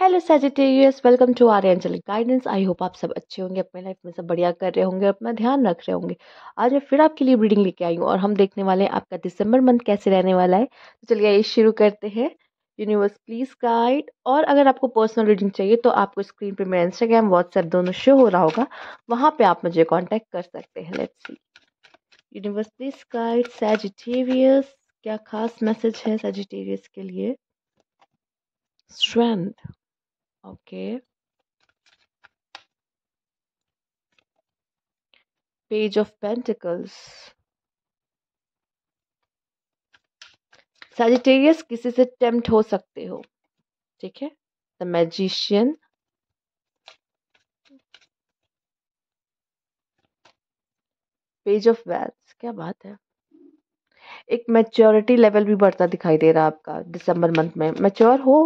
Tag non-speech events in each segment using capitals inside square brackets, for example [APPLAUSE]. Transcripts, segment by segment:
Hello Sagittarius welcome to our angelic guidance I hope आप सब अच्छे होंगे अपने लाइफ में सब बढ़िया कर रहे होंगे अपना ध्यान रख रहे होंगे आज मैं फिर आपके लिए रीडिंग लेके आई हूँ और हम देखने वाले हैं आपका दिसंबर मंथ कैसे रहने वाला है तो चलिए ये शुरू करते हैं यूनिवर्स प्लीज गाइड और अगर आपको पर्सनल रीडिंग चाहिए तो आपको स्क्रीन पर मेरा इंस्टाग्राम व्हाट्सएप दोनों शो हो रहा होगा वहाँ पर आप मुझे कॉन्टैक्ट कर सकते हैं let's see universe please guide Sagittarius क्या खास मैसेज है सेजिटेरियस के लिए strength okay page of pentacles Sagittarius किसी से टेम्प्ट हो सकते हो ठीक है the magician page of wealth क्या बात है एक मैच्योरिटी लेवल भी बढ़ता दिखाई दे रहा है आपका दिसंबर मंथ में मैच्योर हो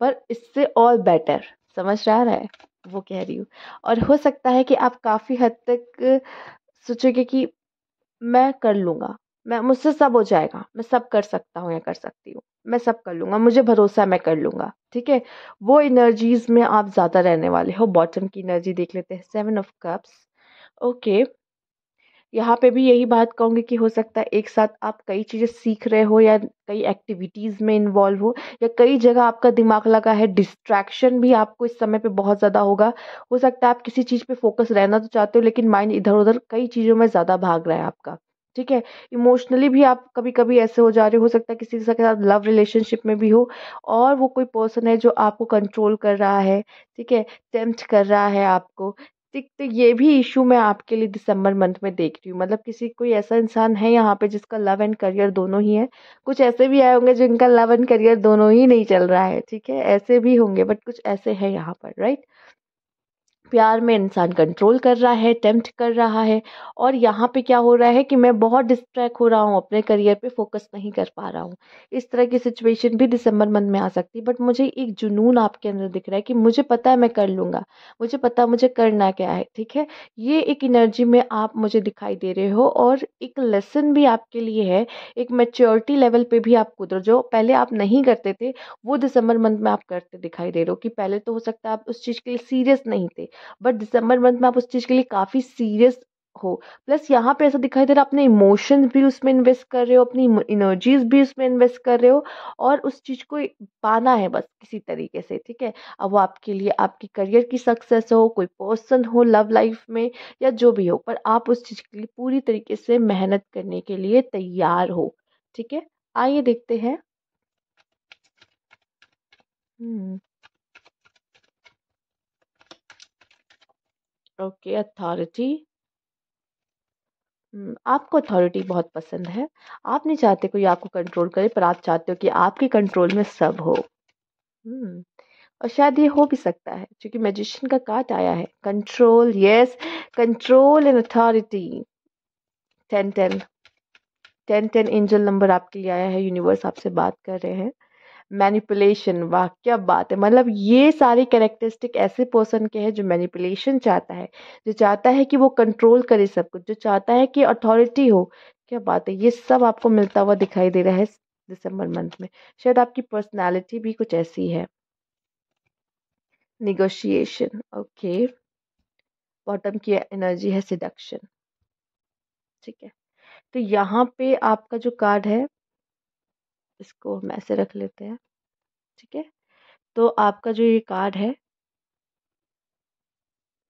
पर इससे और बेटर समझ रहा है वो कह रही हूँ और हो सकता है कि आप काफ़ी हद तक सोचोगे कि मैं कर लूँगा मैं मुझसे सब हो जाएगा मैं सब कर सकता हूँ या कर सकती हूँ मैं सब कर लूँगा मुझे भरोसा है मैं कर लूँगा ठीक है वो इनर्जीज में आप ज़्यादा रहने वाले हो बॉटम की एनर्जी देख लेते हैं सेवन ऑफ कप्स ओके यहाँ पे भी यही बात कहूँगी कि हो सकता है एक साथ आप कई चीज़ें सीख रहे हो या कई एक्टिविटीज़ में इन्वॉल्व हो या कई जगह आपका दिमाग लगा है डिस्ट्रैक्शन भी आपको इस समय पे बहुत ज़्यादा होगा हो सकता है आप किसी चीज़ पे फोकस रहना तो चाहते हो लेकिन माइंड इधर उधर कई चीज़ों में ज़्यादा भाग रहा है आपका ठीक है इमोशनली भी आप कभी कभी ऐसे हो जा रहे हो सकता है किसी के साथ लव रिलेशनशिप में भी हो और वो कोई पर्सन है जो आपको कंट्रोल कर रहा है ठीक है टेम्प्ट कर रहा है आपको तो ये भी इशू मैं आपके लिए दिसंबर मंथ में देख रही हूँ मतलब किसी कोई ऐसा इंसान है यहाँ पे जिसका लव एंड करियर दोनों ही है कुछ ऐसे भी आए होंगे जिनका लव एंड करियर दोनों ही नहीं चल रहा है ठीक है ऐसे भी होंगे बट कुछ ऐसे है यहाँ पर राइट प्यार में इंसान कंट्रोल कर रहा है अटेम्प्ट कर रहा है और यहाँ पे क्या हो रहा है कि मैं बहुत डिस्ट्रैक्ट हो रहा हूँ अपने करियर पे फोकस नहीं कर पा रहा हूँ इस तरह की सिचुएशन भी दिसंबर मंथ में आ सकती है बट मुझे एक जुनून आपके अंदर दिख रहा है कि मुझे पता है मैं कर लूँगा मुझे पता है मुझे करना क्या है ठीक है ये एक एनर्जी में आप मुझे दिखाई दे रहे हो और एक लेसन भी आपके लिए है एक मेच्योरिटी लेवल पर भी आप कुदर जो पहले आप नहीं करते थे वो दिसंबर मंथ में आप करते दिखाई दे रहे हो कि पहले तो हो सकता है आप उस चीज़ के लिए सीरियस नहीं थे बट दिसंबर मंथ में आप उस चीज़ के लिए काफ़ी सीरियस हो प्लस यहाँ पे ऐसा दिखाई दे रहा है अपने इमोशन भी उसमें इन्वेस्ट कर रहे हो अपनी इनर्जीज भी उसमें इन्वेस्ट कर रहे हो और उस चीज़ को पाना है बस किसी तरीके से ठीक है अब वो आपके लिए आपकी करियर की सक्सेस हो कोई पर्सन हो लव लाइफ में या जो भी हो पर आप उस चीज़ के लिए पूरी तरीके से मेहनत करने के लिए तैयार हो ठीक है आइए देखते हैं हम्म ओके अथॉरिटी हम्म, आपको अथॉरिटी बहुत पसंद है आप नहीं चाहते कोई आपको कंट्रोल करे पर आप चाहते हो कि आपके कंट्रोल में सब हो हम्म, और शायद ये हो भी सकता है क्योंकि मैजिशियन का कार्ड आया है control yes control and authority ten ten ten ten angel number आपके लिए आया है यूनिवर्स आपसे बात कर रहे हैं मैनिपुलेशन वाह क्या बात है मतलब ये सारे कैरेक्टरिस्टिक ऐसे पर्सन के हैं जो मैनिपुलेशन चाहता है जो चाहता है कि वो कंट्रोल करे सब कुछ जो चाहता है कि अथॉरिटी हो क्या बात है ये सब आपको मिलता हुआ दिखाई दे रहा है दिसंबर मंथ में शायद आपकी पर्सनैलिटी भी कुछ ऐसी है निगोशिएशन ओके बॉटम की एनर्जी है सिडक्शन ठीक है तो यहाँ पे आपका जो कार्ड है इसको हम ऐसे रख लेते हैं ठीक है तो आपका जो ये कार्ड है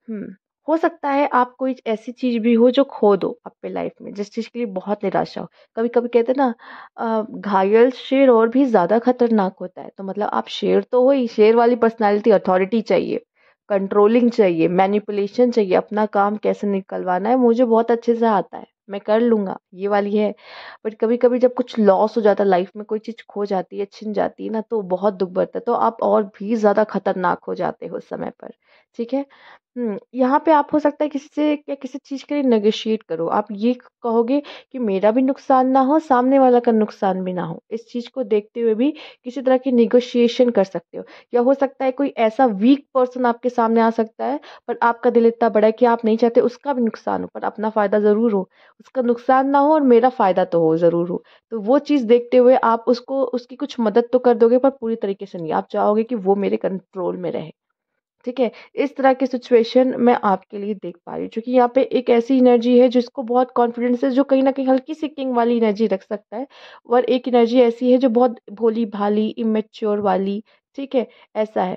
हम्म हो सकता है आप कोई ऐसी चीज़ भी हो जो खो दो अपने लाइफ में जिस चीज़ के लिए बहुत निराशा हो कभी कभी कहते हैं ना घायल शेर और भी ज़्यादा खतरनाक होता है तो मतलब आप शेर तो हो ही शेर वाली पर्सनालिटी अथॉरिटी चाहिए कंट्रोलिंग चाहिए मैनिपुलेशन चाहिए अपना काम कैसे निकलवाना है मुझे बहुत अच्छे से आता है मैं कर लूँगा ये वाली है बट कभी कभी जब कुछ लॉस हो जाता है लाइफ में कोई चीज़ खो जाती है छिन जाती है ना तो बहुत दुख बढ़ता है तो आप और भी ज़्यादा खतरनाक हो जाते हो उस समय पर ठीक है यहाँ पे आप हो सकता है किसी से या किसी चीज़ के लिए नेगोशिएट करो आप ये कहोगे कि मेरा भी नुकसान ना हो सामने वाला का नुकसान भी ना हो इस चीज़ को देखते हुए भी किसी तरह की निगोशिएशन कर सकते हो या हो सकता है कोई ऐसा वीक पर्सन आपके सामने आ सकता है पर आपका दिल इतना बड़ा है कि आप नहीं चाहते उसका भी नुकसान हो पर अपना फ़ायदा ज़रूर हो उसका नुकसान ना हो और मेरा फ़ायदा तो हो ज़रूर हो तो वो चीज़ देखते हुए आप उसको उसकी कुछ मदद तो कर दोगे पर पूरी तरीके से नहीं आप चाहोगे कि वो मेरे कंट्रोल में रहे ठीक है इस तरह की सिचुएशन मैं आपके लिए देख पा रही हूँ क्योंकि यहाँ पे एक ऐसी एनर्जी है जिसको बहुत कॉन्फिडेंस है जो कहीं ना कहीं हल्की सी किंग वाली एनर्जी रख सकता है और एक एनर्जी ऐसी है जो बहुत भोली भाली इमेच्योर वाली ठीक है ऐसा है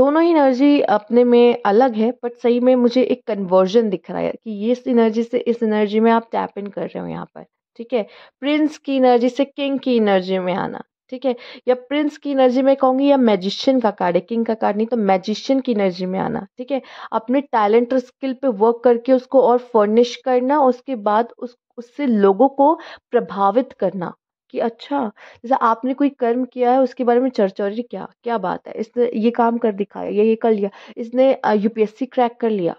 दोनों ही एनर्जी अपने में अलग है बट सही में मुझे एक कन्वर्जन दिख रहा है कि ये इस एनर्जी से इस एनर्जी में आप टैप इन कर रहे हो यहाँ पर ठीक है प्रिंस की एनर्जी से किंग की एनर्जी में आना ठीक है या प्रिंस की एनर्जी में कहूंगी या मैजिशियन का कार्ड है किंग का कार्ड नहीं तो मैजिशियन की एनर्जी में आना ठीक है अपने टैलेंट और स्किल पे वर्क करके उसको और फर्निश करना उसके बाद उस उससे लोगों को प्रभावित करना कि अच्छा जैसे आपने कोई कर्म किया है उसके बारे में चर्चा हो रही क्या क्या बात है इसने ये काम कर दिखाया या ये कर लिया इसने यूपीएससी क्रैक कर लिया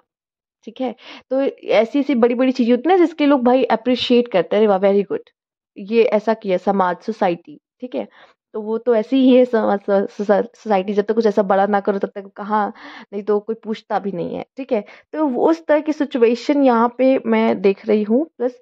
ठीक है तो ऐसी ऐसी बड़ी बड़ी चीज़ें होती है ना जिसके लोग भाई अप्रिशिएट करते हैं वाह वेरी गुड ये ऐसा किया समाज सोसाइटी ठीक है तो वो तो ऐसी ही है सोसाइटी जब तक कुछ ऐसा बड़ा ना करो तब तक कहाँ नहीं तो कोई पूछता भी नहीं है ठीक है तो उस तरह की सिचुएशन यहाँ पे मैं देख रही हूँ प्लस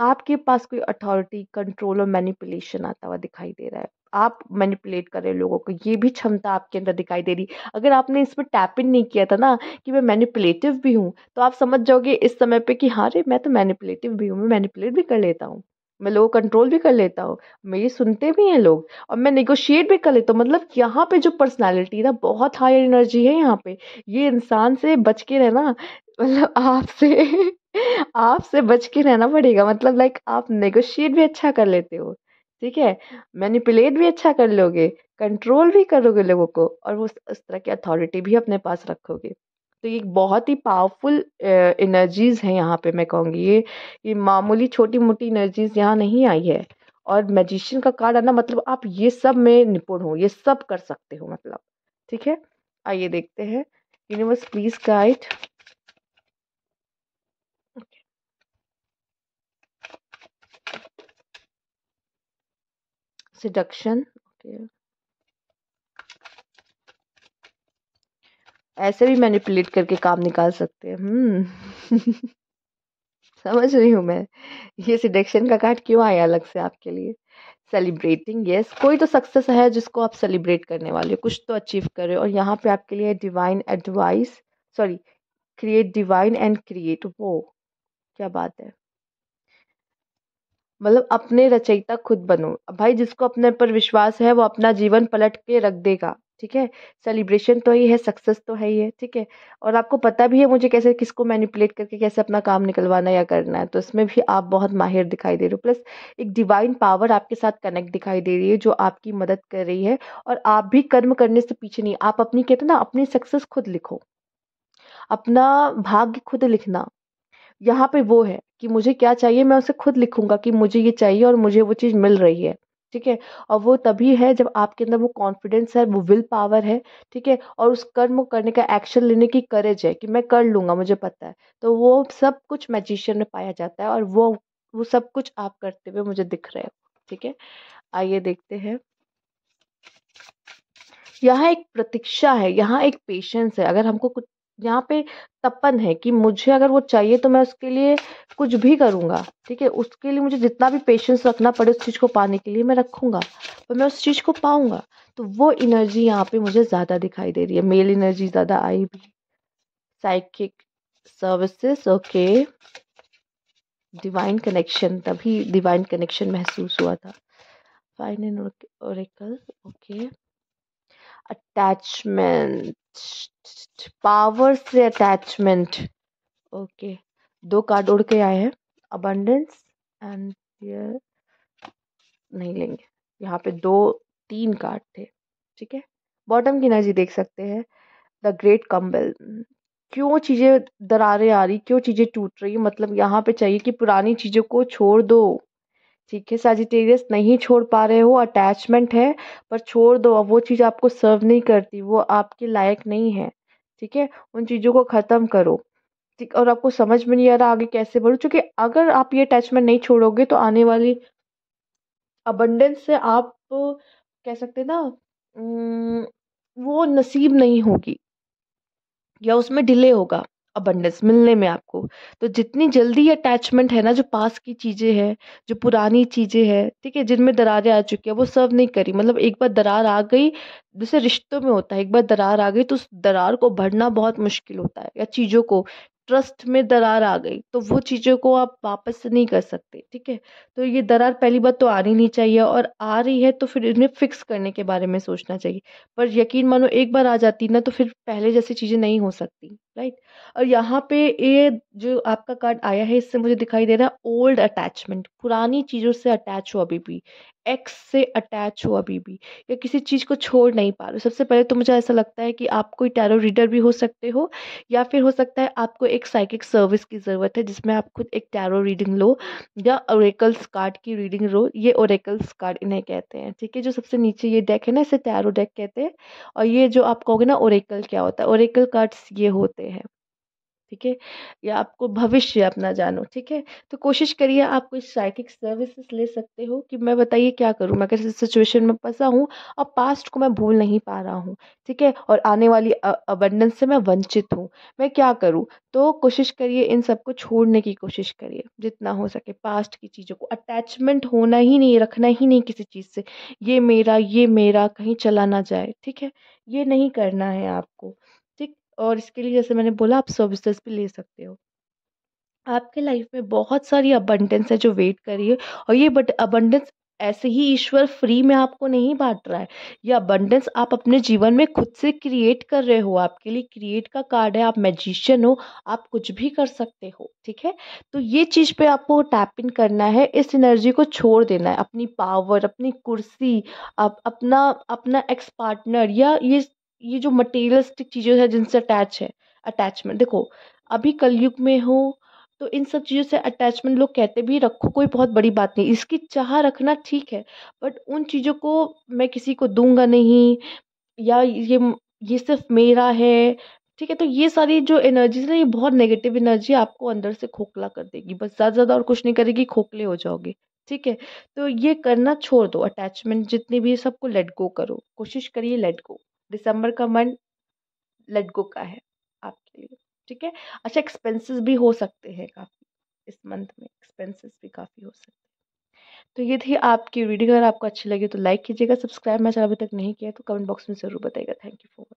आपके पास कोई अथॉरिटी कंट्रोल और मैनिपुलेशन आता हुआ दिखाई दे रहा है आप मैनिपुलेट कर रहे हैं लोगों को ये भी क्षमता आपके अंदर दिखाई दे रही अगर आपने पर टैप इन नहीं किया था ना कि मैं मैनिपुलेटिव भी हूँ तो आप समझ जाओगे इस समय पे कि हाँ रे मैं तो मैनिपुलेटिव भी हूँ मैं मैनिपुलेट भी कर लेता हूँ मैं लोगों को कंट्रोल भी कर लेता हूँ मेरी सुनते भी हैं लोग और मैं निगोशिएट भी कर लेता हूँ मतलब यहाँ पे जो पर्सनालिटी है ना बहुत हाई एनर्जी है यहाँ पे ये इंसान से बच के रहना मतलब आपसे आपसे बच के रहना पड़ेगा मतलब लाइक आप नेगोशिएट भी अच्छा कर लेते हो ठीक है मैनिपुलेट भी अच्छा कर लोगे कंट्रोल भी करोगे लोगों को और वो उस तरह की अथॉरिटी भी अपने पास रखोगे तो ये बहुत ही पावरफुल एनर्जीज़ हैं यहाँ पे मैं कहूँगी ये ये मामूली छोटी मोटी एनर्जीज़ यहाँ नहीं आई है और मैजिशियन का कार्ड आना मतलब आप ये सब में निपुण हो ये सब कर सकते हो मतलब ठीक है आइए देखते हैं universe please guide seduction okay ऐसे भी मैनिपुलेट करके काम निकाल सकते हैं हम्म। [LAUGHS] समझ रही हूँ मैं ये सिलेक्शन का कार्ड क्यों आया अलग से आपके लिए सेलिब्रेटिंग यस yes. कोई तो सक्सेस है जिसको आप सेलिब्रेट करने वाले हो कुछ तो अचीव कर रहे हो और यहाँ पे आपके लिए divine advice sorry create divine and create वो क्या बात है मतलब अपने रचयिता खुद बनो भाई जिसको अपने पर विश्वास है वो अपना जीवन पलट के रख देगा ठीक है सेलिब्रेशन तो ही है सक्सेस तो है ही है ठीक है और आपको पता भी है मुझे कैसे किसको मैनिपुलेट करके कैसे अपना काम निकलवाना या करना है तो इसमें भी आप बहुत माहिर दिखाई दे रहे हो प्लस एक डिवाइन पावर आपके साथ कनेक्ट दिखाई दे रही है जो आपकी मदद कर रही है और आप भी कर्म करने से पीछे नहीं आप अपनी कहते ना अपनी सक्सेस खुद लिखो अपना भाग्य खुद लिखना यहाँ पे वो है कि मुझे क्या चाहिए मैं उसे खुद लिखूंगा कि मुझे ये चाहिए और मुझे वो चीज़ मिल रही है ठीक है और वो तभी है जब आपके अंदर वो कॉन्फिडेंस है वो विल पावर है ठीक है और उस कर्म करने का एक्शन लेने की करेज है कि मैं कर लूँगा मुझे पता है तो वो सब कुछ मैजिशियन में पाया जाता है और वो वो सब कुछ आप करते हुए मुझे दिख रहे हो ठीक है आइए देखते हैं यहाँ एक प्रतीक्षा है यहाँ एक पेशेंस है अगर हमको कुछ यहाँ पे तपन है कि मुझे अगर वो चाहिए तो मैं उसके लिए कुछ भी करूँगा ठीक है उसके लिए मुझे जितना भी पेशेंस रखना पड़े उस चीज़ को पाने के लिए मैं रखूंगा पर मैं उस चीज़ को पाऊंगा तो वो एनर्जी यहाँ पे मुझे ज़्यादा दिखाई दे रही है मेल एनर्जी ज़्यादा आई भी psychic services okay divine connection तभी डिवाइन कनेक्शन महसूस हुआ था fine and oracle okay attachment power से अटैचमेंट ओके दो कार्ड उड़ के आए हैं अबंडेंस एंड नहीं लेंगे यहाँ पे दो तीन कार्ड थे ठीक है बॉटम की एनर्जी देख सकते हैं द ग्रेट कम्बल क्यों चीज़ें दरारें आ रही क्यों चीज़ें टूट रही मतलब यहाँ पे चाहिए कि पुरानी चीज़ों को छोड़ दो ठीक है सजिटेरियस नहीं छोड़ पा रहे हो अटैचमेंट है पर छोड़ दो अब वो चीज़ आपको सर्व नहीं करती वो आपके लायक नहीं है ठीक है उन चीज़ों को ख़त्म करो ठीक और आपको समझ में नहीं आ रहा आगे कैसे बढ़ो क्योंकि अगर आप ये अटैचमेंट नहीं छोड़ोगे तो आने वाली अबंडेंस से आप तो कह सकते ना वो नसीब नहीं होगी या उसमें डिले होगा अबंडेंस मिलने में आपको तो जितनी जल्दी अटैचमेंट है ना जो पास की चीज़ें हैं जो पुरानी चीज़ें हैं ठीक है जिनमें दरारें आ चुकी हैं वो सर्व नहीं करी मतलब एक बार दरार आ गई जैसे रिश्तों में होता है एक बार दरार आ गई तो उस दरार को भरना बहुत मुश्किल होता है या चीज़ों को ट्रस्ट में दरार आ गई तो वो चीज़ों को आप वापस नहीं कर सकते ठीक है तो ये दरार पहली बात तो आनी नहीं चाहिए और आ रही है तो फिर इन्हें फिक्स करने के बारे में सोचना चाहिए पर यकीन मानो एक बार आ जाती ना तो फिर पहले जैसी चीज़ें नहीं हो सकती राइट और यहाँ पे ये जो आपका कार्ड आया है इससे मुझे दिखाई दे रहा है ओल्ड अटैचमेंट पुरानी चीज़ों से अटैच हो अभी भी एक्स से अटैच हो अभी भी या किसी चीज़ को छोड़ नहीं पा रहे हो सबसे पहले तो मुझे ऐसा लगता है कि आप कोई टैरो रीडर भी हो सकते हो या फिर हो सकता है आपको एक साइकिक सर्विस की ज़रूरत है जिसमें आप खुद एक टैरो रीडिंग लो या ओरेकल्स कार्ड की रीडिंग लो ये ओरेकल्स कार्ड इन्हें कहते हैं ठीक है जो सबसे नीचे ये डेक है ना इसे टैरो डेक कहते हैं और ये जो आप कहोगे ना ओरेकल क्या होता है ओरेकल कार्ड्स ये होते हैं ठीक है या आपको भविष्य अपना जानो ठीक है तो कोशिश करिए आप कोई साइकिक सर्विसेज ले सकते हो कि मैं बताइए क्या करूँ मैं कैसे सिचुएशन में फंसा हूँ और पास्ट को मैं भूल नहीं पा रहा हूँ ठीक है और आने वाली अबंडेंस से मैं वंचित हूँ मैं क्या करूँ तो कोशिश करिए इन सबको छोड़ने की कोशिश करिए जितना हो सके पास्ट की चीज़ों को अटैचमेंट होना ही नहीं रखना ही नहीं किसी चीज़ से ये मेरा ये मेरा कहीं चला ना जाए ठीक है ये नहीं करना है आपको और इसके लिए जैसे मैंने बोला आप सर्विसेज भी ले सकते हो आपके लाइफ में बहुत सारी अबंडेंस है जो वेट है और ये बट अबंडेंस ऐसे ही ईश्वर फ्री में आपको नहीं बांट रहा है ये अबंडेंस आप अपने जीवन में खुद से क्रिएट कर रहे हो आपके लिए क्रिएट का कार्ड है आप मैजिशियन हो आप कुछ भी कर सकते हो ठीक है तो ये चीज़ पे आपको टैप इन करना है इस एनर्जी को छोड़ देना है अपनी पावर अपनी कुर्सी आप अपना अपना एक्स पार्टनर या ये ये जो मटेरियलिस्टिक चीज़ें हैं जिनसे अटैच है अटैचमेंट देखो अभी कलयुग में हो तो इन सब चीज़ों से अटैचमेंट लोग कहते भी रखो कोई बहुत बड़ी बात नहीं इसकी चाह रखना ठीक है बट उन चीज़ों को मैं किसी को दूंगा नहीं या ये ये सिर्फ मेरा है ठीक है तो ये सारी जो एनर्जीज ना ये बहुत नेगेटिव एनर्जी आपको अंदर से खोखला कर देगी बस ज़्यादा ज़्यादा और कुछ नहीं करेगी खोखले हो जाओगे ठीक है तो ये करना छोड़ दो अटैचमेंट जितनी भी सबको लेट गो करो कोशिश करिए लेट गो दिसंबर का मंथ लेट का है आपके लिए ठीक है अच्छा एक्सपेंसेस भी हो सकते हैं काफ़ी इस मंथ में एक्सपेंसेस भी काफ़ी हो सकते हैं तो ये थी आपकी रीडिंग अगर आपको अच्छी लगी तो लाइक कीजिएगा सब्सक्राइब मैं चैनल अभी तक नहीं किया तो कमेंट बॉक्स में ज़रूर बताइएगा थैंक यू फॉर